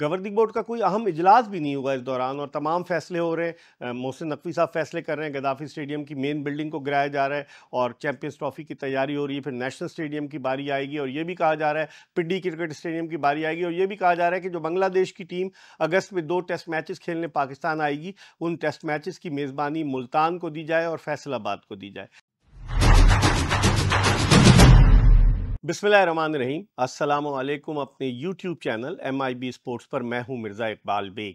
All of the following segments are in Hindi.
गवर्निंग बोर्ड का कोई अहम इजलास भी नहीं होगा इस दौरान और तमाम फैसले हो रहे हैं मोहसिन नकवी साहब फैसले कर रहे हैं गदाफी स्टेडियम की मेन बिल्डिंग को गिराया जा रहा है और चैंपियंस ट्रॉफी की तैयारी हो रही है फिर नेशनल स्टेडियम की बारी आएगी और ये भी कहा जा रहा है पिड्डी क्रिकेट स्टेडियम की बारी आएगी और ये भी कहा जा रहा है कि जो बांग्लादेश की टीम अगस्त में दो टेस्ट मैचेस खेलने पाकिस्तान आएगी उन टेस्ट मैचेस की मेज़बानी मुल्तान को दी जाए और फैसलाबाद को दी जाए बिसमान रहीम अस्सलाम वालेकुम अपने YouTube channel M I B sports पर मैं हूं मिर्ज़ा इकबाल बेग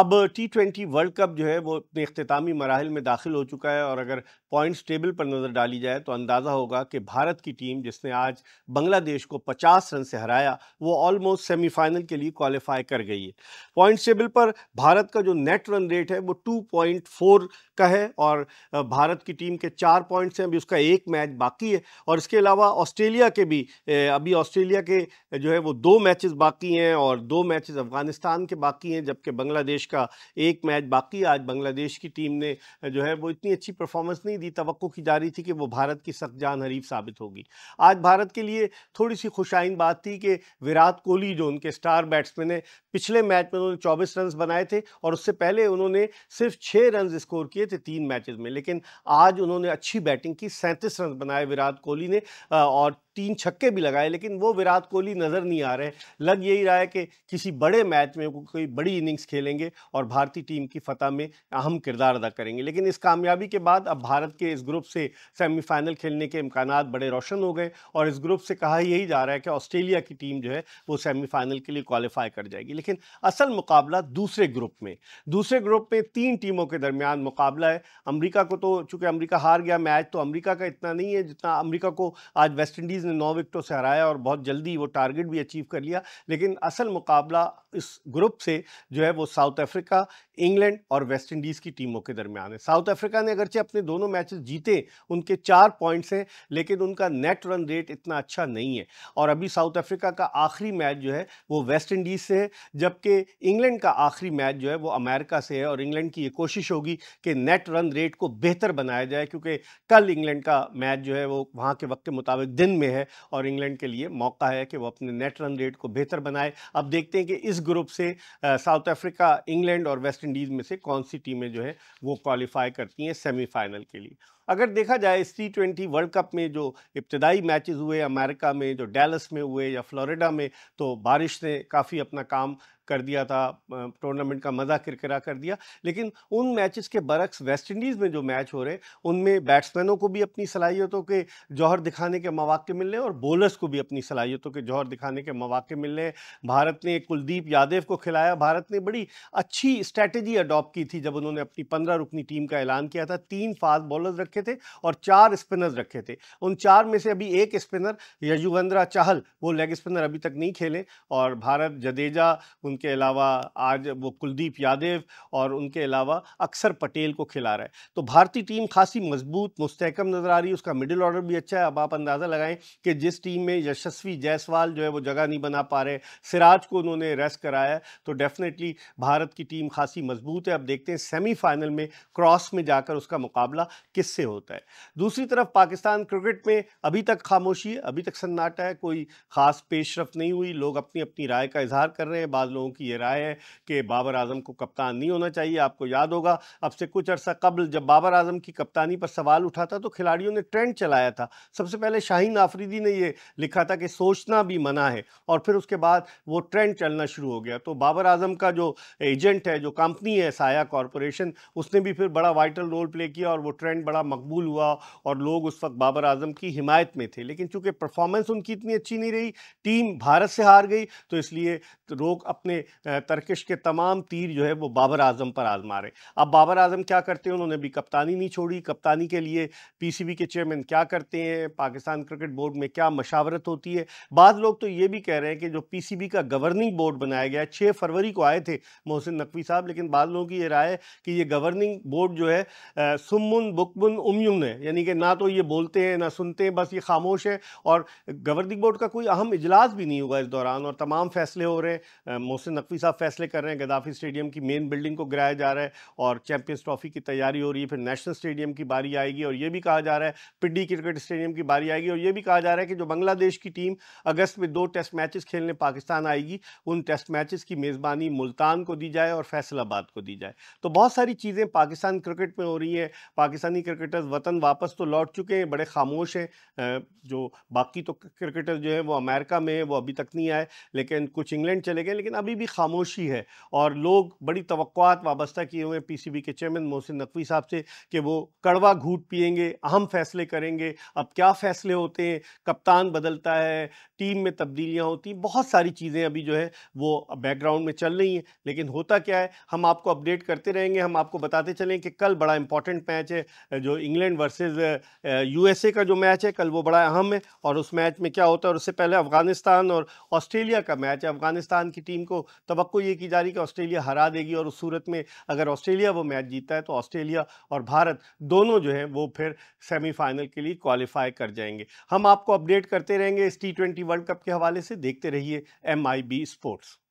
अब टी ट्वेंटी वर्ल्ड कप जो है वो अपने अख्तामी मराहल में दाखिल हो चुका है और अगर पॉइंट्स टेबल पर नज़र डाली जाए तो अंदाज़ा होगा कि भारत की टीम जिसने आज बांग्लादेश को 50 रन से हराया वो ऑलमोस्ट सेमीफाइनल के लिए क्वालिफाई कर गई है पॉइंट्स टेबल पर भारत का जो नेट रन रेट है वो फोर का है और भारत की टीम के चार पॉइंट्स हैं अभी उसका एक मैच बाकी है और इसके अलावा ऑस्ट्रेलिया के भी अभी ऑस्ट्रेलिया के जो है वो दो मैचेस बाकी हैं और दो मैचेस अफ़गानिस्तान के बाकी हैं जबकि बांग्लादेश बांग्लादेश का एक मैच बाकी आज बांग्लादेश की टीम ने जो है वो इतनी अच्छी परफॉर्मेंस नहीं दी तो की जा रही थी कि वो भारत की सख्त जान हरीफ साबित होगी आज भारत के लिए थोड़ी सी खुशाइन बात थी कि विराट कोहली जो उनके स्टार बैट्समैन है पिछले मैच में उन्होंने चौबीस रन बनाए थे और उससे पहले उन्होंने सिर्फ छः रन स्कोर किए थे तीन मैच में लेकिन आज उन्होंने अच्छी बैटिंग की सैंतीस रन बनाए विराट कोहली ने और तीन छक्के भी लगाए लेकिन वो विराट कोहली नज़र नहीं आ रहे लग यही रहा है कि किसी बड़े मैच में कोई बड़ी इनिंग्स खेलेंगे और भारतीय टीम की फतह में अहम किरदार अदा करेंगे लेकिन इस कामयाबी के बाद अब भारत के इस ग्रुप से सेमीफाइनल खेलने के इम्कान बड़े रोशन हो गए और इस ग्रुप से कहा यही जा रहा है कि ऑस्ट्रेलिया की टीम जो है वो सेमीफाइनल के लिए क्वालिफाई कर जाएगी लेकिन असल मुकाबला दूसरे ग्रुप में दूसरे ग्रुप में तीन टीमों के दरमियान मुकाबला है अमरीका को तो चूँकि अमरीका हार गया मैच तो अमरीका का इतना नहीं है जितना अमरीका को आज वेस्ट इंडीज़ ने नौ विकटों से हराया और बहुत जल्दी वो टारगेट भी अचीव कर लिया लेकिन असल मुकाबला इस ग्रुप से जो है वो साउथ अफ्रीका इंग्लैंड और वेस्ट इंडीज़ की टीमों के दरमियान है साउथ अफ्रीका ने अगरचे अपने दोनों मैचेस जीते उनके चार पॉइंट्स हैं लेकिन उनका नेट रन रेट इतना अच्छा नहीं है और अभी साउथ अफ्रीका का आखिरी मैच जो है वो वेस्ट इंडीज़ से है जबकि इंग्लैंड का आखिरी मैच जो है वो अमेरिका से है और इंग्लैंड की ये कोशिश होगी कि नेट रन रेट को बेहतर बनाया जाए क्योंकि कल इंग्लैंड का मैच जो है वो वहाँ के वक्त के मुताबिक दिन में है और इंग्लैंड के लिए मौका है कि वो अपने नेट रन रेट को बेहतर बनाए अब देखते हैं कि इस ग्रुप से साउथ अफ्रीका इंग्लैंड और वेस्ट इंडीज़ में से कौन सी टीमें जो है वो क्वालिफाई करती हैं सेमीफाइनल के लिए अगर देखा जाए इस टी ट्वेंटी वर्ल्ड कप में जो इब्तदाई मैचेस हुए अमेरिका में जो डेलस में हुए या फ्लोरिडा में तो बारिश ने काफ़ी अपना काम कर दिया था टूर्नामेंट का मज़ा किरकिरा कर दिया लेकिन उन मैचेस के बरक्स वेस्ट इंडीज़ में जो मैच हो रहे उनमें बैट्समैनों को भी अपनी सलाहियतों के जौहर दिखाने के मौाक़े मिल रहे हैं और बॉलर्स को भी अपनी सलाहियतों के जौहर दिखाने के मौाक़े मिल रहे हैं भारत ने कुलदीप यादव को खिलाया भारत ने बड़ी अच्छी स्ट्रैटेजी अडॉप्ट की थी जब उन्होंने अपनी पंद्रह रुकनी टीम का ऐलान किया था तीन फास्ट बॉलर रखे थे और चार स्पिनर्स रखे थे उन चार में से अभी एक स्पिनर यजुवेंद्रा चाहल वो लेग स्पिनर अभी तक नहीं खेले और भारत जडेजा उनके उनके अलावा आज वो कुलदीप यादव और उनके अलावा अक्सर पटेल को खिला रहा है तो भारतीय टीम खासी मजबूत मुस्तकम नज़र आ रही है उसका मिडिल ऑर्डर भी अच्छा है अब आप अंदाज़ा लगाएं कि जिस टीम में यशस्वी जायसवाल जो है वो जगह नहीं बना पा रहे सिराज को उन्होंने रेस्ट कराया तो डेफिनेटली भारत की टीम खासी मजबूत है अब देखते हैं सेमीफाइनल में क्रॉस में जाकर उसका मुकाबला किससे होता है दूसरी तरफ पाकिस्तान क्रिकेट में अभी तक खामोशी है अभी तक सन्नाटा है कोई ख़ास पेशरफ नहीं हुई लोग अपनी अपनी राय का इजहार कर रहे हैं बाद लोग लोगों की ये राय है कि बाबर आजम को कप्तान नहीं होना चाहिए आपको याद होगा अब से कुछ अर्सा कबल जब बाबर आजम की कप्तानी पर सवाल उठा था तो खिलाड़ियों ने ट्रेंड चलाया था सबसे पहले शाहीन आफरीदी ने ये लिखा था कि सोचना भी मना है और फिर उसके बाद वो ट्रेंड चलना शुरू हो गया तो बाबर आजम का जो एजेंट है जो कंपनी है साया कॉरपोरेशन उसने भी फिर बड़ा वाइटल रोल प्ले किया और वो ट्रेंड बड़ा मकबूल हुआ और लोग उस वक्त बाबर आजम की हिमायत में थे लेकिन चूंकि परफॉर्मेंस उनकी इतनी अच्छी नहीं रही टीम भारत से हार गई तो इसलिए लोग अपने अपने तर्किश के तमाम तीर जो है वो बाबर आजम पर आजमा रहे अब बाबर आजम क्या करते हैं उन्होंने भी कप्तानी नहीं छोड़ी कप्तानी के लिए पीसीबी के चेयरमैन क्या करते हैं पाकिस्तान क्रिकेट बोर्ड में क्या मशावरत होती है बाद लोग तो ये भी कह रहे हैं कि जो बी का गवर्निंग बोर्ड बनाया गया छः फरवरी को आए थे मोहसिन नकवी साहब लेकिन बाद लोगों की ये राय है कि ये गवर्निंग बोर्ड जो है सुमुन बुकमुन उमयुन है यानी कि ना तो ये बोलते हैं ना सुनते हैं बस ये खामोश है और गवर्निंग बोर्ड का कोई अहम इजलास भी नहीं हुआ इस दौरान और तमाम फैसले हो रहे हैं मोहसिन नकवी साहब फैसले कर रहे हैं गदाफी स्टेडियम की मेन बिल्डिंग को गिराया जा रहा है और चैंपियंस ट्रॉफी की तैयारी हो रही है फिर नेशनल स्टेडियम की बारी आएगी और ये भी कहा जा रहा है पिड्डी क्रिकेट स्टेडियम की बारी आएगी और ये भी कहा जा रहा है कि जो बांग्लादेश की टीम अगस्त में दो टेस्ट मैचेस खेलने पाकिस्तान आएगी उन टेस्ट मैचेस की मेज़बानी मुल्तान को दी जाए और फैसलाबाद को दी जाए तो बहुत सारी चीज़ें पाकिस्तान क्रिकेट में हो रही हैं पाकिस्तानी क्रिकेटर्स वतन वापस तो लौट चुके हैं बड़े खामोश हैं जो बाकी तो क्रिकेटर जो है वो अमेरिका में वो अभी तक नहीं आए लेकिन कुछ इंग्लैंड चले गए लेकिन अभी अभी भी खामोशी है और लोग बड़ी तो वाबस्ता किए हुए हैं पीसीबी के चेयरमैन मोहसिन नकवी साहब से कि वो कड़वा घूट पियेंगे अहम फैसले करेंगे अब क्या फ़ैसले होते हैं कप्तान बदलता है टीम में तब्दीलियाँ होती हैं बहुत सारी चीज़ें अभी जो है वो बैकग्राउंड में चल रही हैं लेकिन होता क्या है हम आपको अपडेट करते रहेंगे हम आपको बताते चलें कि कल बड़ा इंपॉर्टेंट मैच है जो इंग्लैंड वर्सेज यूएसए का जो मैच है कल वो बड़ा अहम है और उस मैच में क्या होता है और उससे पहले अफगानिस्तान और ऑस्ट्रेलिया का मैच है अफगानिस्तान की टीम को तो ये की जा रही है कि ऑस्ट्रेलिया हरा देगी और उस सूरत में अगर ऑस्ट्रेलिया वो मैच जीतता है तो ऑस्ट्रेलिया और भारत दोनों जो हैं वो फिर सेमीफाइनल के लिए क्वालिफाई कर जाएंगे हम आपको अपडेट करते रहेंगे इस टी वर्ल्ड कप के हवाले से देखते रहिए एम स्पोर्ट्स